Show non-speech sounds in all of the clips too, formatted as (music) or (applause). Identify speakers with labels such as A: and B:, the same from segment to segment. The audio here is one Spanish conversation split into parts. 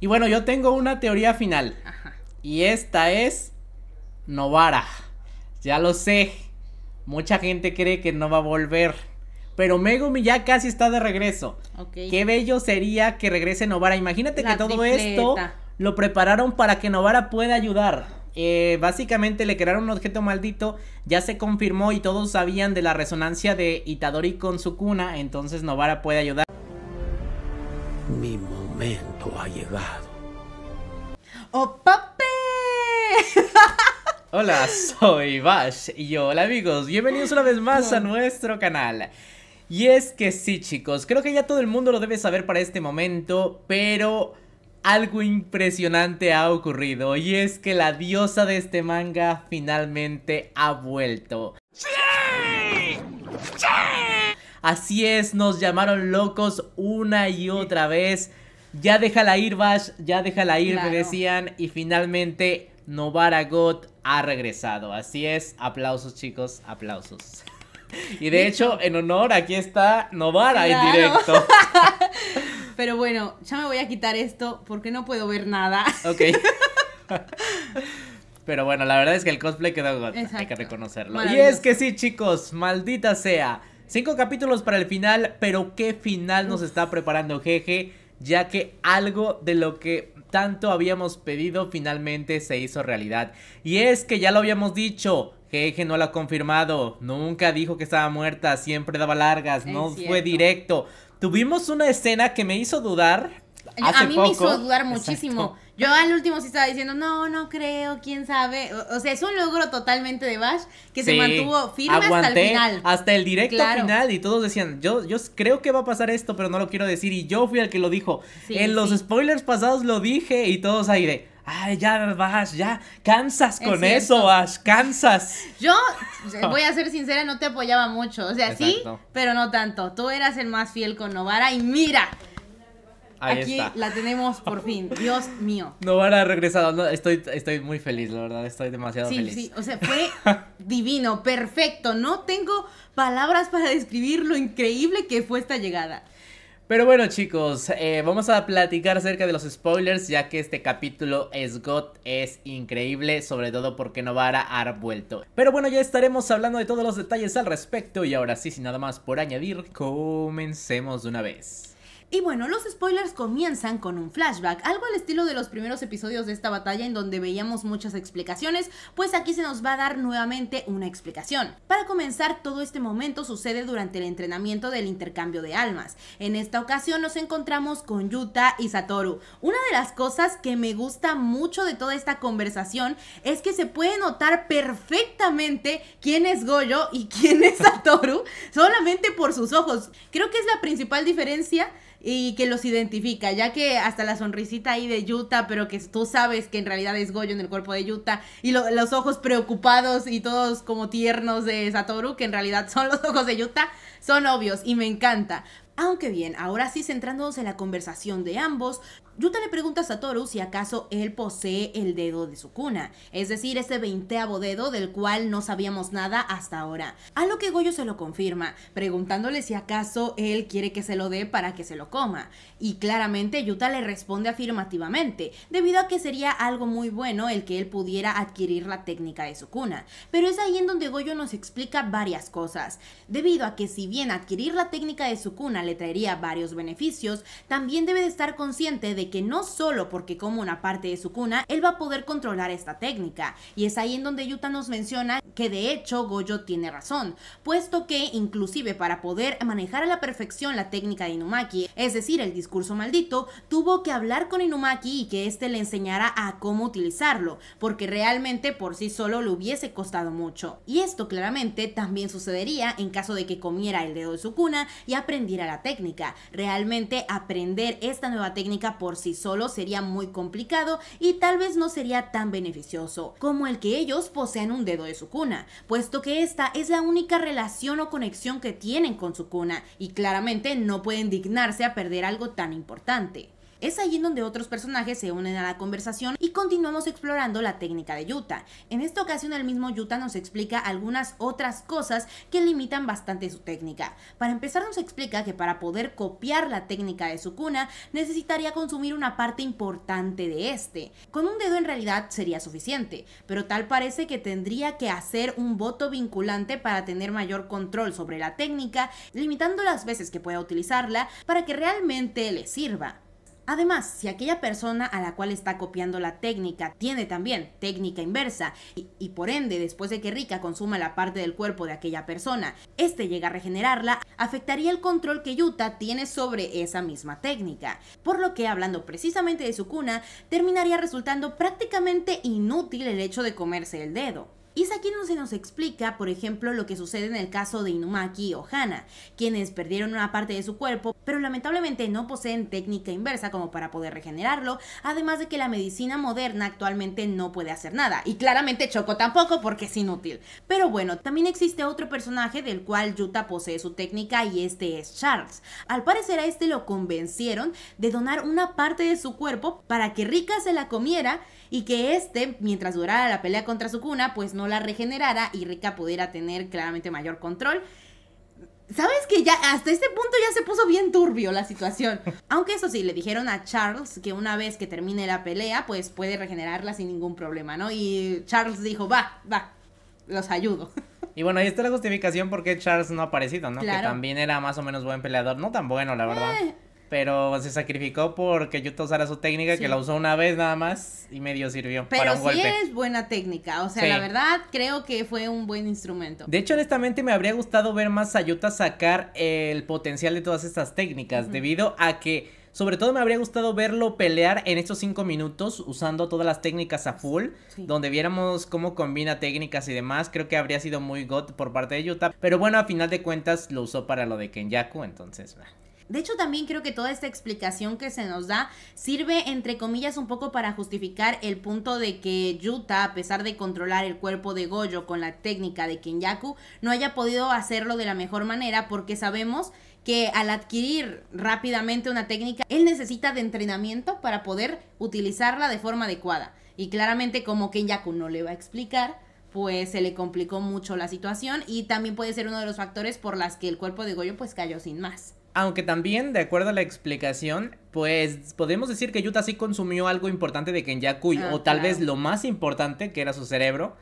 A: Y bueno, yo tengo una teoría final. Y esta es Novara. Ya lo sé. Mucha gente cree que no va a volver. Pero Megumi ya casi está de regreso. Qué bello sería que regrese Novara. Imagínate que todo esto lo prepararon para que Novara pueda ayudar. Eh, básicamente le crearon un objeto maldito, ya se confirmó y todos sabían de la resonancia de Itadori con su cuna, entonces Novara puede ayudar. Mi momento ha llegado. ¡Oh, (laughs) hola, soy Bash y hola amigos, bienvenidos una vez más a nuestro canal. Y es que sí chicos, creo que ya todo el mundo lo debe saber para este momento, pero algo impresionante ha ocurrido y es que la diosa de este manga finalmente ha vuelto. ¡Sí! ¡Sí! Así es, nos llamaron locos una y otra vez. Ya déjala ir, Bash, ya déjala ir, me decían. Y finalmente Novara God ha regresado. Así es, aplausos chicos, aplausos. (laughs) Y de hecho, en honor, aquí está Novara en directo.
B: (laughs) Pero bueno, ya me voy a quitar esto porque no puedo ver nada.
A: Ok. (laughs) Pero bueno, la verdad es que el cosplay quedó gota Hay que reconocerlo. Y es que sí, chicos, maldita sea. Cinco capítulos para el final, pero qué final nos está preparando Jeje, ya que algo de lo que tanto habíamos pedido finalmente se hizo realidad. Y es que ya lo habíamos dicho, Jeje no lo ha confirmado, nunca dijo que estaba muerta, siempre daba largas, no fue directo. Tuvimos una escena que me hizo dudar. Hace a mí me hizo dudar muchísimo.
B: Yo al último sí estaba diciendo, no, no creo, quién sabe. O, sea, es un logro totalmente de Bash que se mantuvo firme hasta el final.
A: Hasta el directo final y todos decían, yo, yo creo que va a pasar esto, pero no lo quiero decir. Y yo fui el que lo dijo. en los spoilers pasados lo dije y todos ahí de, Ay, ya vas, ya. Cansas con eso, vas cansas.
B: Yo, (laughs) eh, voy a ser sincera, no te apoyaba mucho. O sea, sí, pero no tanto. Tú eras el más fiel con Novara y mira. aquí la tenemos por fin. Dios mío.
A: (laughs) Novara ha regresado. estoy, estoy muy feliz, la verdad. Estoy demasiado feliz. Sí,
B: sí. O sea, fue (laughs) divino, perfecto. No tengo palabras para describir lo increíble que fue esta llegada.
A: Pero bueno chicos, eh, vamos a platicar acerca de los spoilers ya que este capítulo es God, es increíble, sobre todo porque Novara ha vuelto. Pero bueno, ya estaremos hablando de todos los detalles al respecto y ahora sí, sin nada más por añadir, comencemos de una vez.
B: Y bueno, los spoilers comienzan con un flashback, algo al estilo de los primeros episodios de esta batalla en donde veíamos muchas explicaciones, pues aquí se nos va a dar nuevamente una explicación. Para comenzar, todo este momento sucede durante el entrenamiento del intercambio de almas. En esta ocasión nos encontramos con Yuta y Satoru. Una de las cosas que me gusta mucho de toda esta conversación es que se puede notar perfectamente quién es Goyo y quién es Satoru (laughs) solamente por sus ojos. Creo que es la principal diferencia y que los identifica, ya que hasta la sonrisita ahí de Yuta, pero que tú sabes que en realidad es Goyo en el cuerpo de Yuta, y los ojos preocupados y todos como tiernos de Satoru, que en realidad son los ojos de Yuta, son obvios y me encanta. Aunque bien, ahora sí centrándonos en la conversación de ambos, Yuta le pregunta a Satoru si acaso él posee el dedo de su cuna, es decir, ese veinteavo dedo del cual no sabíamos nada hasta ahora. A lo que Goyo se lo confirma, preguntándole si acaso él quiere que se lo dé para que se lo coma. Y claramente Yuta le responde afirmativamente, debido a que sería algo muy bueno el que él pudiera adquirir la técnica de su cuna. Pero es ahí en donde Goyo nos explica varias cosas, debido a que si bien adquirir la técnica de su cuna le traería varios beneficios, también debe de estar consciente de que no solo porque como una parte de su cuna, él va a poder controlar esta técnica. Y es ahí en donde Yuta nos menciona que de hecho Goyo tiene razón, puesto que inclusive para poder manejar a la perfección la técnica de Inumaki, es decir, el discurso maldito, tuvo que hablar con Inumaki y que éste le enseñara a cómo utilizarlo, porque realmente por sí solo le hubiese costado mucho. Y esto claramente también sucedería en caso de que comiera el dedo de su cuna y aprendiera la técnica. Realmente aprender esta nueva técnica por por sí solo sería muy complicado y tal vez no sería tan beneficioso como el que ellos poseen un dedo de su cuna, puesto que esta es la única relación o conexión que tienen con su cuna y claramente no pueden dignarse a perder algo tan importante. Es allí donde otros personajes se unen a la conversación y continuamos explorando la técnica de Yuta. En esta ocasión el mismo Yuta nos explica algunas otras cosas que limitan bastante su técnica. Para empezar nos explica que para poder copiar la técnica de su cuna necesitaría consumir una parte importante de este. Con un dedo en realidad sería suficiente, pero tal parece que tendría que hacer un voto vinculante para tener mayor control sobre la técnica, limitando las veces que pueda utilizarla para que realmente le sirva. Además, si aquella persona a la cual está copiando la técnica tiene también técnica inversa y, por ende después de que Rika consuma la parte del cuerpo de aquella persona, este llega a regenerarla, afectaría el control que Yuta tiene sobre esa misma técnica. Por lo que hablando precisamente de su cuna, terminaría resultando prácticamente inútil el hecho de comerse el dedo. Y es aquí donde se nos explica, por ejemplo, lo que sucede en el caso de Inumaki o Hana, quienes perdieron una parte de su cuerpo, pero lamentablemente no poseen técnica inversa como para poder regenerarlo, además de que la medicina moderna actualmente no puede hacer nada, y claramente Choco tampoco porque es inútil. Pero bueno, también existe otro personaje del cual Yuta posee su técnica y este es Charles. Al parecer a este lo convencieron de donar una parte de su cuerpo para que Rika se la comiera y que este, mientras durara la pelea contra su cuna, pues no la regenerara y Rika pudiera tener claramente mayor control. Sabes que ya hasta este punto ya se puso bien turbio la situación. (laughs) Aunque eso sí, le dijeron a Charles que una vez que termine la pelea, pues puede regenerarla sin ningún problema, ¿no? Y Charles dijo, va, va, los ayudo.
A: Y bueno, ahí está la justificación por qué Charles no ha aparecido, ¿no? Que también era más o menos buen peleador. No tan bueno, la verdad. Eh, pero se sacrificó porque Yuta usara su técnica, que la usó una vez nada más y medio sirvió. para un sí es
B: buena técnica, o sea, la verdad creo que fue un buen instrumento.
A: De hecho, honestamente me habría gustado ver más a Yuta sacar el potencial de todas estas técnicas, debido a que sobre todo me habría gustado verlo pelear en estos cinco minutos usando todas las técnicas a full, donde viéramos cómo combina técnicas y demás. Creo que habría sido muy god por parte de Yuta. Pero bueno, a final de cuentas lo usó para lo de Kenyaku, entonces... bueno.
B: De hecho, también creo que toda esta explicación que se nos da sirve, entre comillas, un poco para justificar el punto de que Yuta, a pesar de controlar el cuerpo de Goyo con la técnica de Kenyaku, no haya podido hacerlo de la mejor manera porque sabemos que al adquirir rápidamente una técnica, él necesita de entrenamiento para poder utilizarla de forma adecuada. Y claramente como Yaku no le va a explicar, pues se le complicó mucho la situación y también puede ser uno de los factores por las que el cuerpo de Goyo pues cayó sin más.
A: Aunque también, de acuerdo a la explicación, pues podemos decir que Yuta sí consumió algo importante de Kenyaku, ah, o tal vez lo más importante, que era su cerebro.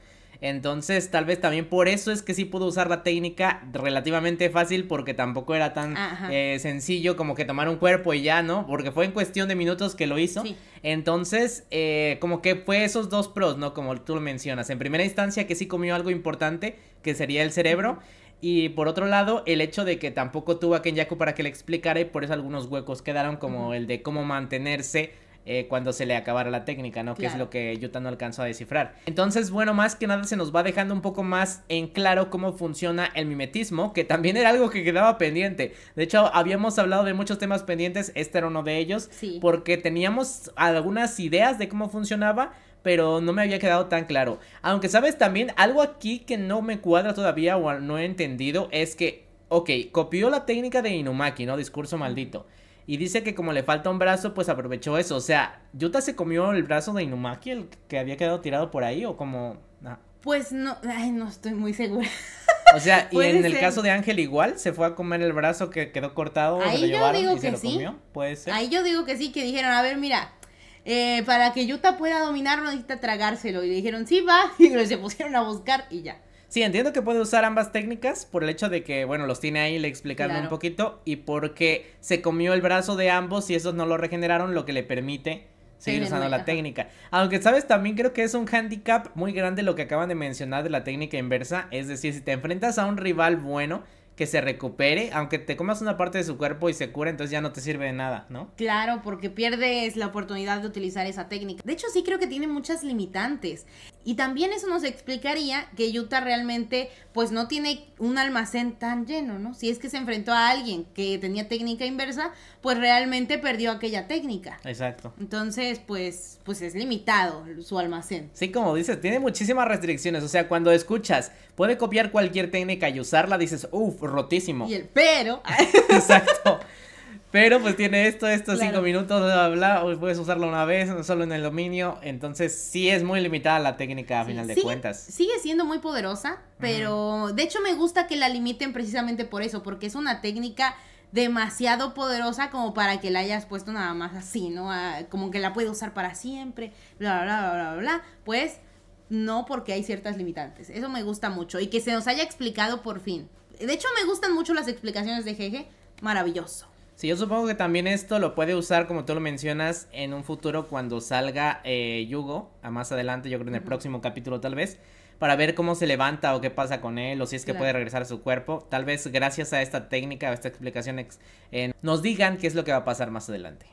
A: Entonces, tal vez también por eso es que sí pudo usar la técnica relativamente fácil, porque tampoco era tan eh, sencillo como que tomar un cuerpo y ya, ¿no? Porque fue en cuestión de minutos que lo hizo. Entonces, eh, como que fue esos dos pros, ¿no? Como tú lo mencionas. En primera instancia, que sí comió algo importante, que sería el cerebro. Y por otro lado, el hecho de que tampoco tuvo a Kenyaku para que le explicara y por eso algunos huecos quedaron como el de cómo mantenerse eh, cuando se le acabara la técnica, ¿no? Que es lo que Yuta no alcanzó a descifrar. Entonces, bueno, más que nada se nos va dejando un poco más en claro cómo funciona el mimetismo, que también era algo que quedaba pendiente. De hecho, habíamos hablado de muchos temas pendientes, este era uno de ellos, porque teníamos algunas ideas de cómo funcionaba, pero no me había quedado tan claro. Aunque sabes también, algo aquí que no me cuadra todavía o no he entendido es que, ok, copió la técnica de Inumaki, ¿no? Discurso maldito. Y dice que como le falta un brazo, pues aprovechó eso. O sea, ¿Yuta se comió el brazo de Inumaki, el que había quedado tirado por ahí? ¿O como...? Ah?
B: Pues no, ay, no estoy muy segura.
A: O sea, (laughs) y en el caso de Ángel igual, se fue a comer el brazo que quedó cortado. Ahí yo digo que sí. Puede ser. Ahí
B: yo digo que sí, que dijeron, a ver, mira, eh, para que Yuta pueda dominarlo necesita tragárselo. Y le dijeron, sí, va, (laughs) y se pusieron a buscar y ya.
A: Sí, entiendo que puede usar ambas técnicas por el hecho de que, bueno, los tiene ahí, le explicaron un poquito, y porque se comió el brazo de ambos y esos no lo regeneraron, lo que le permite seguir usando la técnica. Aunque, ¿sabes? También creo que es un handicap muy grande lo que acaban de mencionar de la técnica inversa, es decir, si te enfrentas a un rival bueno, que se recupere, aunque te comas una parte de su cuerpo y se cura, entonces ya no te sirve de nada, ¿no?
B: Claro, porque pierdes la oportunidad de utilizar esa técnica. De hecho, sí creo que tiene muchas limitantes. Y también eso nos explicaría que Utah realmente pues no tiene un almacén tan lleno, ¿no? Si es que se enfrentó a alguien que tenía técnica inversa, pues realmente perdió aquella técnica. Exacto. Entonces, pues pues es limitado su almacén.
A: Sí, como dices, tiene muchísimas restricciones, o sea, cuando escuchas, puede copiar cualquier técnica y usarla, dices, uff, rotísimo. Y
B: el pero. (laughs) Exacto.
A: Pero pues tiene esto, estos cinco minutos, bla, bla, puedes usarlo una vez, solo en el dominio, entonces sí es muy limitada la técnica a final de cuentas.
B: Sigue siendo muy poderosa, pero de hecho me gusta que la limiten precisamente por eso, porque es una técnica demasiado poderosa como para que la hayas puesto nada más así, ¿no? Ah, como que la puede usar para siempre, bla, bla, bla, bla, bla, bla, pues no porque hay ciertas limitantes, eso me gusta mucho y que se nos haya explicado por fin. De hecho me gustan mucho las explicaciones de Jeje,
A: maravilloso. Sí, yo supongo que también esto lo puede usar, como tú lo mencionas, en un futuro cuando salga eh, Yugo, a más adelante, yo creo en el próximo capítulo tal vez, para ver cómo se levanta o qué pasa con él, o si es que puede regresar a su cuerpo. Tal vez gracias a esta técnica, a esta explicación, nos digan qué es lo que va a pasar más adelante.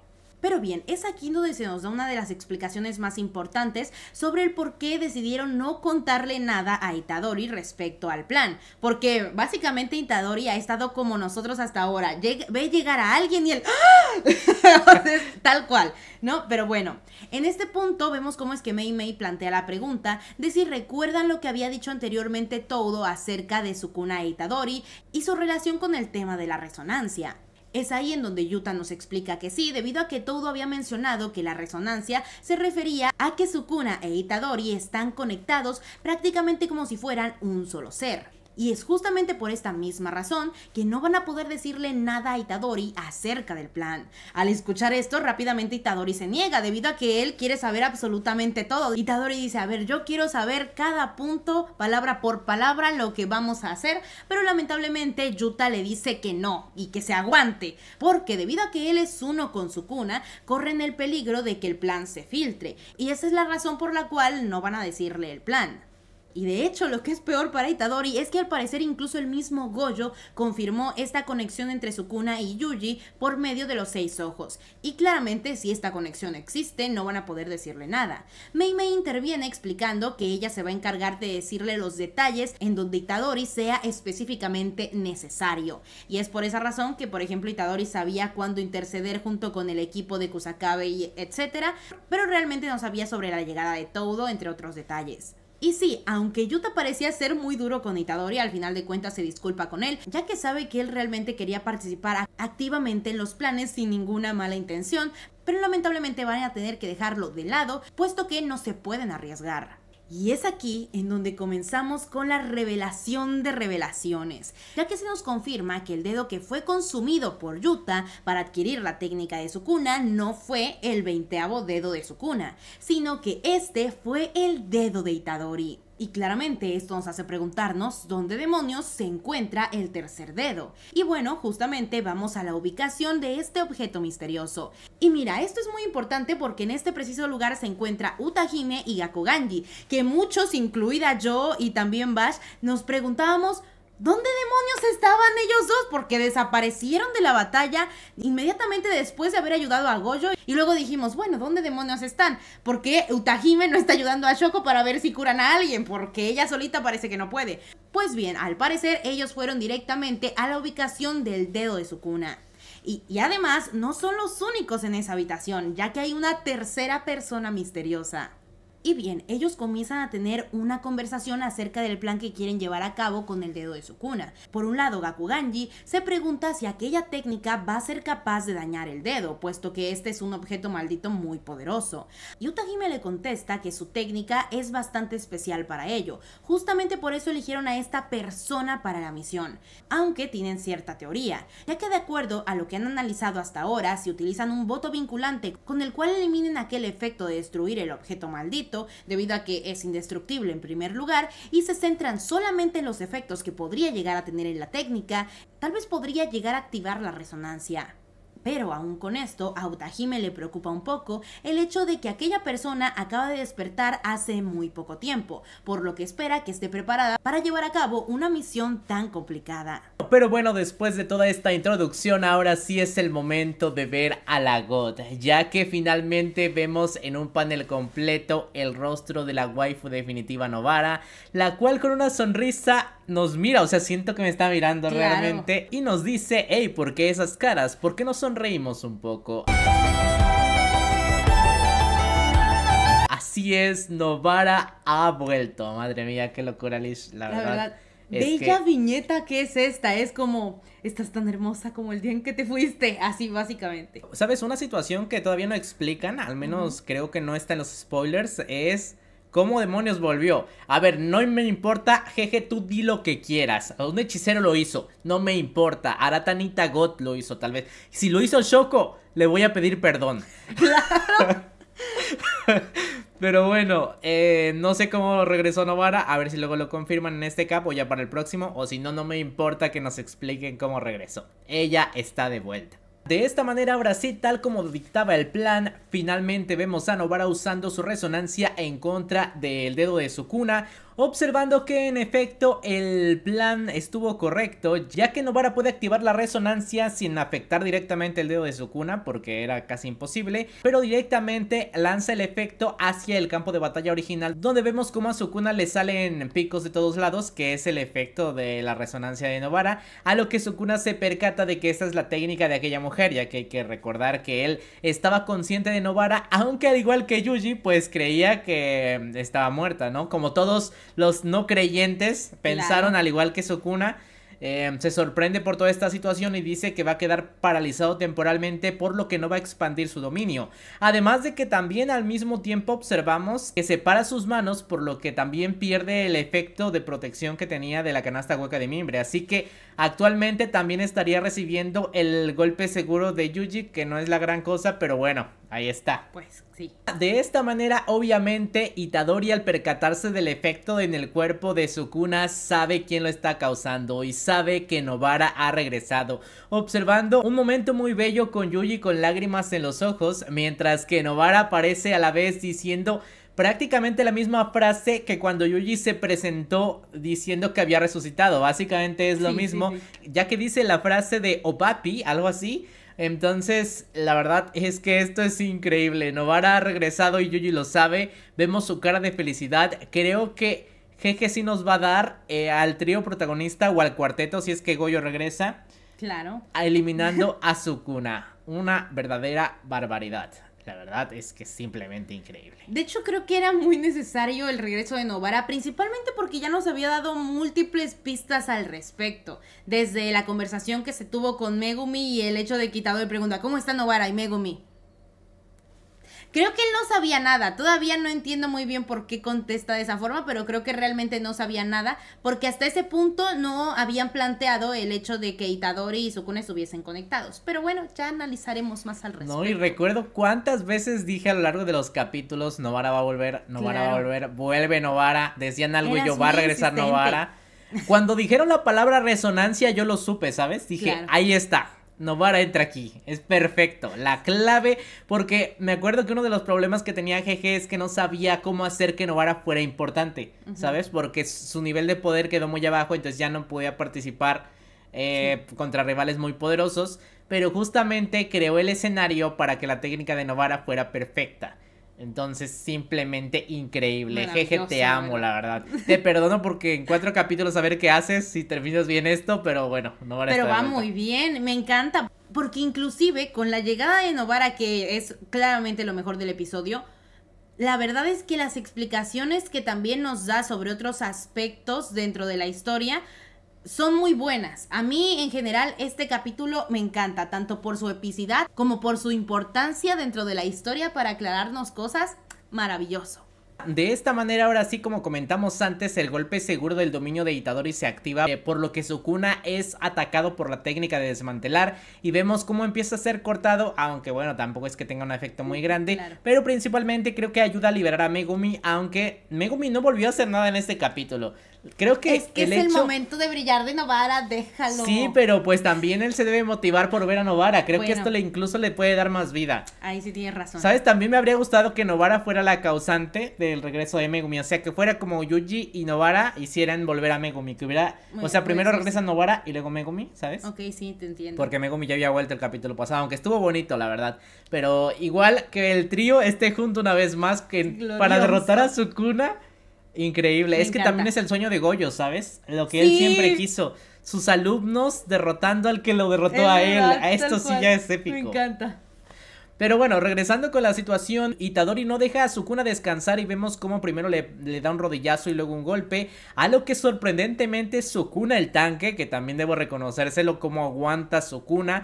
B: Pero bien, es aquí donde se nos da una de las explicaciones más importantes sobre el por qué decidieron no contarle nada a Itadori respecto al plan. Porque básicamente Itadori ha estado como nosotros hasta ahora. ve llegar a alguien y él... ¡ah! (laughs) Tal cual, ¿no? Pero bueno, en este punto vemos cómo es que Mei Mei plantea la pregunta de si recuerdan lo que había dicho anteriormente todo acerca de Sukuna e Itadori y su relación con el tema de la resonancia. Es ahí en donde Yuta nos explica que sí, debido a que todo había mencionado que la resonancia se refería a que Sukuna e Itadori están conectados prácticamente como si fueran un solo ser. Y es justamente por esta misma razón que no van a poder decirle nada a Itadori acerca del plan. Al escuchar esto, rápidamente Itadori se niega debido a que él quiere saber absolutamente todo. Itadori dice, a ver, yo quiero saber cada punto, palabra por palabra, lo que vamos a hacer, pero lamentablemente Yuta le dice que no y que se aguante, porque debido a que él es uno con su cuna, corren el peligro de que el plan se filtre. Y esa es la razón por la cual no van a decirle el plan. Y de hecho, lo que es peor para Itadori es que al parecer incluso el mismo Goyo confirmó esta conexión entre Sukuna y Yuji por medio de los seis ojos. Y claramente, si esta conexión existe, no van a poder decirle nada. Mei interviene explicando que ella se va a encargar de decirle los detalles en donde Itadori sea específicamente necesario. Y es por esa razón que, por ejemplo, Itadori sabía cuándo interceder junto con el equipo de Kusakabe y etc. Pero realmente no sabía sobre la llegada de Todo, entre otros detalles. Y sí, aunque Yuta parecía ser muy duro con Itadori, al final de cuentas se disculpa con él, ya que sabe que él realmente quería participar activamente en los planes sin ninguna mala intención, pero lamentablemente van a tener que dejarlo de lado, puesto que no se pueden arriesgar. Y es aquí en donde comenzamos con la revelación de revelaciones, ya que se nos confirma que el dedo que fue consumido por Yuta para adquirir la técnica de Sukuna no fue el veinteavo dedo de Sukuna, sino que este fue el dedo de Itadori. Y claramente esto nos hace preguntarnos dónde demonios se encuentra el tercer dedo. Y bueno, justamente vamos a la ubicación de este objeto misterioso. Y mira, esto es muy importante porque en este preciso lugar se encuentra Utahime y Gakuganji, que muchos, incluida yo y también Bash, nos preguntábamos ¿Dónde demonios estaban ellos dos? Porque desaparecieron de la batalla inmediatamente después de haber ayudado a Goyo. Y luego dijimos, bueno, ¿dónde demonios están? Porque Utahime no está ayudando a Shoko para ver si curan a alguien, porque ella solita parece que no puede. Pues bien, al parecer ellos fueron directamente a la ubicación del dedo de su cuna. y, además no son los únicos en esa habitación, ya que hay una tercera persona misteriosa. Y bien, ellos comienzan a tener una conversación acerca del plan que quieren llevar a cabo con el dedo de su cuna. Por un lado, Gakuganji se pregunta si aquella técnica va a ser capaz de dañar el dedo, puesto que este es un objeto maldito muy poderoso. Utahime le contesta que su técnica es bastante especial para ello, justamente por eso eligieron a esta persona para la misión, aunque tienen cierta teoría, ya que de acuerdo a lo que han analizado hasta ahora, si utilizan un voto vinculante con el cual eliminen aquel efecto de destruir el objeto maldito, debido a que es indestructible en primer lugar y se centran solamente en los efectos que podría llegar a tener en la técnica, tal vez podría llegar a activar la resonancia. Pero aún con esto, a Utahime le preocupa un poco el hecho de que aquella persona acaba de despertar hace muy poco tiempo, por lo que espera que esté preparada para llevar a cabo una misión tan complicada
A: pero bueno, después de toda esta introducción, ahora sí es el momento de ver a la God, ya que finalmente vemos en un panel completo el rostro de la waifu definitiva Novara, la cual con una sonrisa nos mira, o sea, siento que me está mirando realmente, y nos dice, hey, ¿por qué esas caras? ¿Por qué no sonreímos un poco? Así es, Novara ha vuelto. Madre mía, qué locura, Liz, la, verdad Bella
B: viñeta que es esta, es como, estás tan hermosa como el día en que te fuiste, así básicamente.
A: Sabes, una situación que todavía no explican, al menos creo que no está en los spoilers, es... ¿Cómo demonios volvió? A ver, no me importa, jeje, tú di lo que quieras. Un hechicero lo hizo, no me importa. Aratanita Got lo hizo, tal vez. Si lo hizo Shoko, le voy a pedir perdón. (laughs) (laughs) Claro. Pero bueno, eh, no sé cómo regresó Novara, a ver si luego lo confirman en este cap o ya para el próximo, o si no, no me importa que nos expliquen cómo regresó. Ella está de vuelta. De esta manera, ahora sí, tal como dictaba el plan, finalmente vemos a Novara usando su resonancia en contra del dedo de su cuna, observando que en efecto el plan estuvo correcto, ya que Novara puede activar la resonancia sin afectar directamente el dedo de Sukuna porque era casi imposible, pero directamente lanza el efecto hacia el campo de batalla original, donde vemos como a Sukuna le salen picos de todos lados, que es el efecto de la resonancia de Novara, a lo que Sukuna se percata de que esta es la técnica de aquella mujer, ya que hay que recordar que él estaba consciente de Novara, aunque al igual que Yuji, pues creía que estaba muerta, ¿no? Como todos los no creyentes pensaron al igual que Sukuna. Em, se sorprende por toda esta situación y dice que va a quedar paralizado temporalmente por lo que no va a expandir su dominio. Además de que también al mismo tiempo observamos que separa sus manos por lo que también pierde el efecto de protección que tenía de la canasta hueca de mimbre. Así que actualmente también estaría recibiendo el golpe seguro de Yuji que no es la gran cosa pero bueno Ahí está. Pues sí. De esta manera, obviamente, Itadori al percatarse del efecto en el cuerpo de Sukuna sabe quién lo está causando y sabe que Novara ha regresado, observando un momento muy bello con Yuji con lágrimas en los ojos, mientras que Novara aparece a la vez diciendo prácticamente la misma frase que cuando Yuji se presentó diciendo que había resucitado. Básicamente es lo mismo, ya que dice la frase de Opapi, algo así. Entonces, la verdad es que esto es increíble. Novara ha regresado y Yuji lo sabe. Vemos su cara de felicidad. Creo que Jeje sí nos va a dar eh, al trío protagonista o al cuarteto si es que Goyo regresa. Claro. Eliminando (laughs) a Sukuna. Una verdadera barbaridad. La verdad es que es simplemente increíble.
B: De hecho, creo que era muy necesario el regreso de Novara, principalmente porque ya nos había dado múltiples pistas al respecto. Desde la conversación que se tuvo con Megumi y el hecho de que de pregunta, ¿cómo está Novara? Y Megumi, Creo que él no sabía nada. Todavía no entiendo muy bien por qué contesta de esa forma, pero creo que realmente no sabía nada, porque hasta ese punto no habían planteado el hecho de que Itadori y Sukune estuviesen conectados. Pero bueno, ya analizaremos más al respecto. No, y
A: recuerdo cuántas veces dije a lo largo de los capítulos, Novara va a volver, Novara va a volver, vuelve Novara, decían algo y yo, va a regresar Novara. Cuando dijeron la palabra resonancia, yo lo supe, ¿sabes? Dije, ahí está. Novara entra aquí, es perfecto, la clave, porque me acuerdo que uno de los problemas que tenía GG es que no sabía cómo hacer que Novara fuera importante, ¿sabes? Porque su nivel de poder quedó muy abajo, entonces ya no podía participar eh, contra rivales muy poderosos, pero justamente creó el escenario para que la técnica de Novara fuera perfecta. Entonces, simplemente increíble. Jeje, te amo, la verdad. (laughs) Te perdono porque en cuatro capítulos a ver qué haces, si terminas bien esto, pero bueno, no va a Pero va muy
B: bien, me encanta. Porque inclusive con la llegada de Novara, que es claramente lo mejor del episodio, la verdad es que las explicaciones que también nos da sobre otros aspectos dentro de la historia son muy buenas. A mí en general este capítulo me encanta, tanto por su epicidad como por su importancia dentro de la historia para aclararnos cosas. Maravilloso.
A: De esta manera, ahora sí, como comentamos antes, el golpe seguro del dominio de Itadori se activa, eh, por lo que Sukuna es atacado por la técnica de desmantelar y vemos cómo empieza a ser cortado, aunque bueno, tampoco es que tenga un efecto muy mm, grande, pero principalmente creo que ayuda a liberar a Megumi, aunque Megumi no volvió a hacer nada en este capítulo. Creo que es, el, es el momento
B: de brillar de Novara, déjalo. Sí,
A: pero pues también él se debe motivar por ver a Novara. Creo que esto le incluso le puede dar más vida.
B: Ahí sí tienes razón. ¿Sabes?
A: También me habría gustado que Novara fuera la causante del regreso de Megumi. O sea, que fuera como Yuji y Novara hicieran volver a Megumi. Que o sea, primero regresa Novara y luego Megumi, ¿sabes? Ok,
B: sí, te entiendo. Porque
A: Megumi ya había vuelto el capítulo pasado, aunque estuvo bonito, la verdad. Pero igual que el trío esté junto una vez más para derrotar a Sukuna Increíble. es que también es el sueño de Goyo, ¿sabes? Lo que él siempre quiso. Sus alumnos derrotando al que lo derrotó a él. a esto sí ya es épico. Me encanta. Pero bueno, regresando con la situación, Itadori no deja a Sukuna descansar y vemos cómo primero le, le, da un rodillazo y luego un golpe, a lo que sorprendentemente Sukuna el tanque, que también debo reconocérselo como aguanta Sukuna,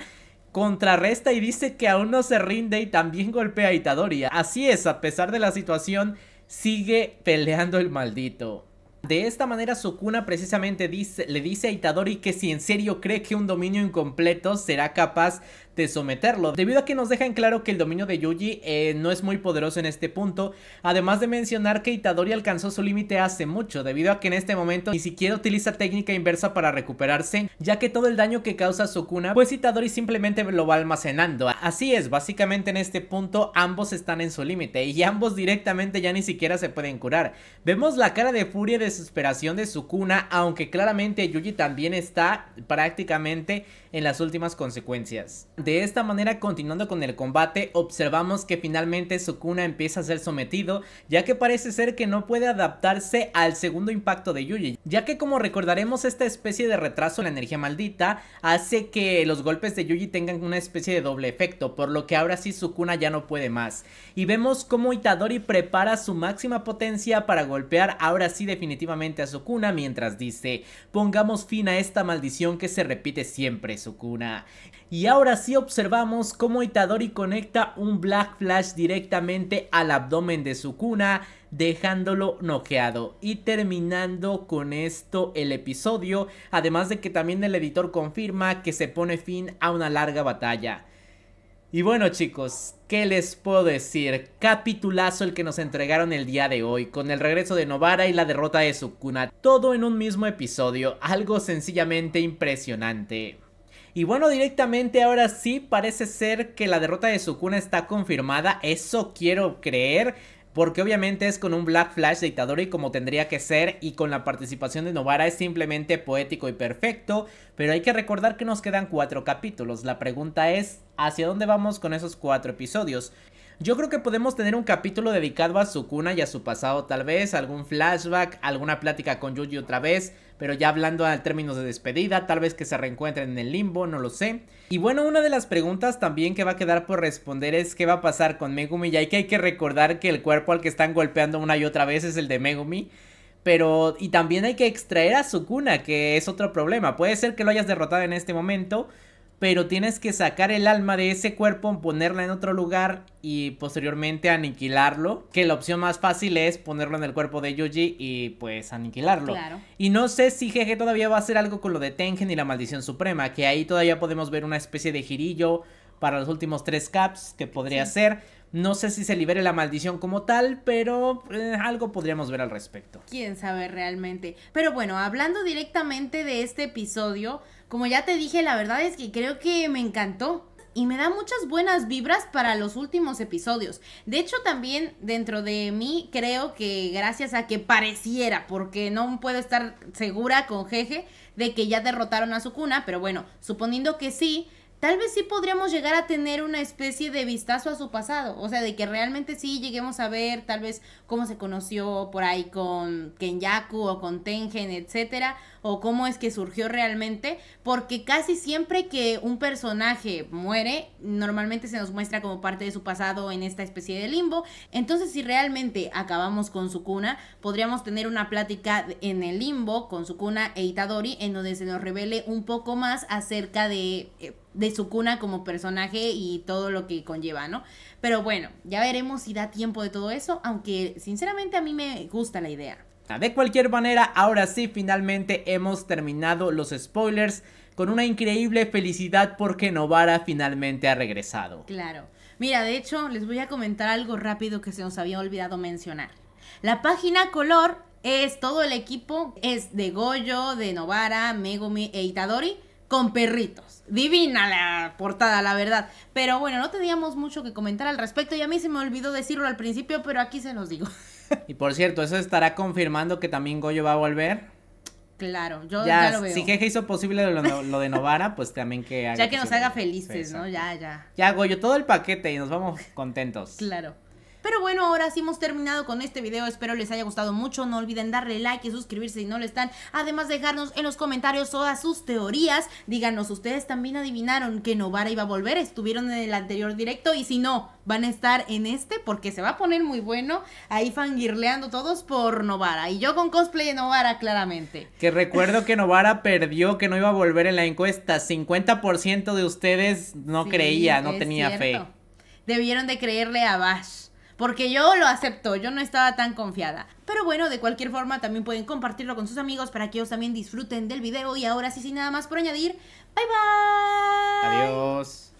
A: contrarresta y dice que aún no se rinde y también golpea a Itadori. Así es, a pesar de la situación, Sigue peleando el maldito. De esta manera Sukuna precisamente le dice a Itadori que si en serio cree que un dominio incompleto será capaz de someterlo, debido a que nos dejan claro que el dominio de Yuji eh, no es muy poderoso en este punto, además de mencionar que Itadori alcanzó su límite hace mucho, debido a que en este momento ni siquiera utiliza técnica inversa para recuperarse, ya que todo el daño que causa Sukuna, pues Itadori simplemente lo va almacenando. Así es, básicamente en este punto ambos están en su límite y ambos directamente ya ni siquiera se pueden curar. Vemos la cara de furia y desesperación de Sukuna, aunque claramente Yuji también está prácticamente en las últimas consecuencias. De esta manera, continuando con el combate, observamos que finalmente Sukuna empieza a ser sometido, ya que parece ser que no puede adaptarse al segundo impacto de Yuji, ya que como recordaremos esta especie de retraso en la energía maldita hace que los golpes de Yuji tengan una especie de doble efecto, por lo que ahora sí Sukuna ya no puede más. Y vemos cómo Itadori prepara su máxima potencia para golpear ahora sí definitivamente a Sukuna mientras dice, pongamos fin a esta maldición que se repite siempre Sukuna. Y ahora sí observamos cómo Itadori conecta un Black Flash directamente al abdomen de Sukuna, dejándolo noqueado y terminando con esto el episodio, además de que también el editor confirma que se pone fin a una larga batalla. Y bueno chicos, ¿qué les puedo decir? Capitulazo el que nos entregaron el día de hoy, con el regreso de Novara y la derrota de Sukuna, todo en un mismo episodio, algo sencillamente impresionante. Y bueno, directamente ahora sí parece ser que la derrota de Sukuna está confirmada, eso quiero creer. Porque obviamente es con un Black Flash Dictador y como tendría que ser y con la participación de Novara es simplemente poético y perfecto, pero hay que recordar que nos quedan cuatro capítulos. La pregunta es, ¿hacia dónde vamos con esos cuatro episodios? Yo creo que podemos tener un capítulo dedicado a su cuna y a su pasado tal vez, algún flashback, alguna plática con Yuji otra vez, pero ya hablando al términos de despedida, tal vez que se reencuentren en el limbo, no lo sé. Y bueno, una de las preguntas también que va a quedar por responder es qué va a pasar con Megumi, ya que hay que recordar que el cuerpo al que están golpeando una y otra vez es el de Megumi. Pero, y también hay que extraer a Sukuna, que es otro problema. Puede ser que lo hayas derrotado en este momento, pero tienes que sacar el alma de ese cuerpo, ponerla en otro lugar y posteriormente aniquilarlo. Que la opción más fácil es ponerlo en el cuerpo de Yuji y pues aniquilarlo. Claro. Y no sé si Jeje todavía va a hacer algo con lo de Tengen y la maldición suprema, que ahí todavía podemos ver una especie de girillo para los últimos tres caps que podría ser. No sé si se libere la maldición como tal, pero eh, algo podríamos ver al respecto.
B: Quién sabe realmente. Pero bueno, hablando directamente de este episodio, como ya te dije, la verdad es que creo que me encantó y me da muchas buenas vibras para los últimos episodios. De hecho, también dentro de mí creo que gracias a que pareciera, porque no puedo estar segura con Jeje de que ya derrotaron a su cuna, pero bueno, suponiendo que sí, tal vez sí podríamos llegar a tener una especie de vistazo a su pasado, o sea, de que realmente sí lleguemos a ver tal vez cómo se conoció por ahí con Kenyaku o con Tengen, etcétera o cómo es que surgió realmente, porque casi siempre que un personaje muere, normalmente se nos muestra como parte de su pasado en esta especie de limbo. Entonces, si realmente acabamos con su cuna, podríamos tener una plática en el limbo con su cuna e Itadori, en donde se nos revele un poco más acerca de... Eh, de su cuna como personaje y todo lo que conlleva, ¿no? Pero bueno, ya veremos si da tiempo de todo eso, aunque sinceramente a mí me gusta la idea.
A: Ah, de cualquier manera, ahora sí, finalmente hemos terminado los spoilers con una increíble felicidad porque Novara finalmente ha regresado.
B: Claro. Mira, de hecho, les voy a comentar algo rápido que se nos había olvidado mencionar. La página color es todo el equipo, es de Goyo, de Novara, Megumi e Itadori con perritos. Divina la portada, la verdad. Pero bueno, no teníamos mucho que comentar al respecto y a mí se me olvidó decirlo al principio, pero aquí se los digo. (laughs)
A: (laughs) Y por cierto, eso estará confirmando que también Goyo va a volver.
B: Claro, yo ya, lo veo. Si
A: Jeje hizo posible lo, de Novara, pues también que (laughs) haga Ya que nos haga
B: felices, ¿no? Ya, ya.
A: Ya, Goyo, todo el paquete y nos vamos contentos.
B: Claro. Pero bueno, ahora sí hemos terminado con este video. Espero les haya gustado mucho. No olviden darle like y suscribirse si no lo están. Además, dejarnos en los comentarios todas sus teorías. Díganos, ¿ustedes también adivinaron que Novara iba a volver? ¿Estuvieron en el anterior directo? Y si no, van a estar en este porque se va a poner muy bueno. Ahí fangirleando todos por Novara. Y yo con cosplay de Novara, claramente.
A: Que recuerdo que Novara perdió, que no iba a volver en la encuesta. 50% de ustedes no creía, no tenía fe.
B: Debieron de creerle a Bash. Porque yo lo acepto, yo no estaba tan confiada. Pero bueno, de cualquier forma también pueden compartirlo con sus amigos para que ellos también disfruten del video. Y ahora sí, sin nada más por añadir, bye bye.
A: Adiós.